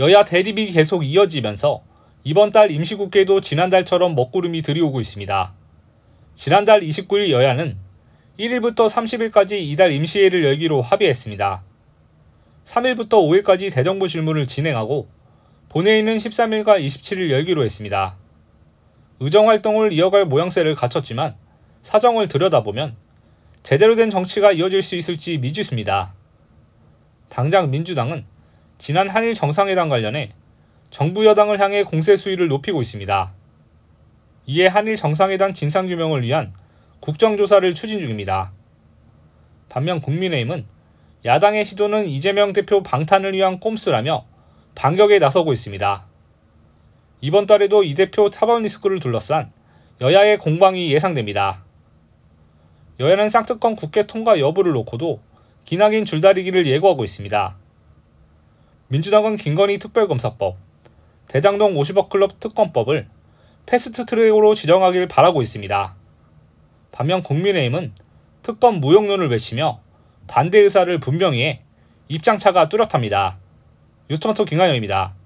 여야 대립이 계속 이어지면서 이번 달 임시국회도 지난달처럼 먹구름이 들이오고 있습니다. 지난달 29일 여야는 1일부터 30일까지 이달 임시회를 열기로 합의했습니다. 3일부터 5일까지 대정부 질문을 진행하고 본회의는 13일과 27일 열기로 했습니다. 의정활동을 이어갈 모양새를 갖췄지만 사정을 들여다보면 제대로 된 정치가 이어질 수 있을지 미지수입니다. 당장 민주당은 지난 한일 정상회담 관련해 정부 여당을 향해 공세 수위를 높이고 있습니다. 이에 한일 정상회담 진상규명을 위한 국정조사를 추진 중입니다. 반면 국민의힘은 야당의 시도는 이재명 대표 방탄을 위한 꼼수라며 반격에 나서고 있습니다. 이번 달에도 이 대표 타번 리스크를 둘러싼 여야의 공방이 예상됩니다. 여야는 쌍특권 국회 통과 여부를 놓고도 기나긴 줄다리기를 예고하고 있습니다. 민주당은 김건희 특별검사법, 대장동 50억 클럽 특검법을 패스트 트랙으로 지정하길 바라고 있습니다. 반면 국민의힘은 특검 무용론을 외치며 반대 의사를 분명히 해 입장차가 뚜렷합니다. 유스토마토 김관영입니다.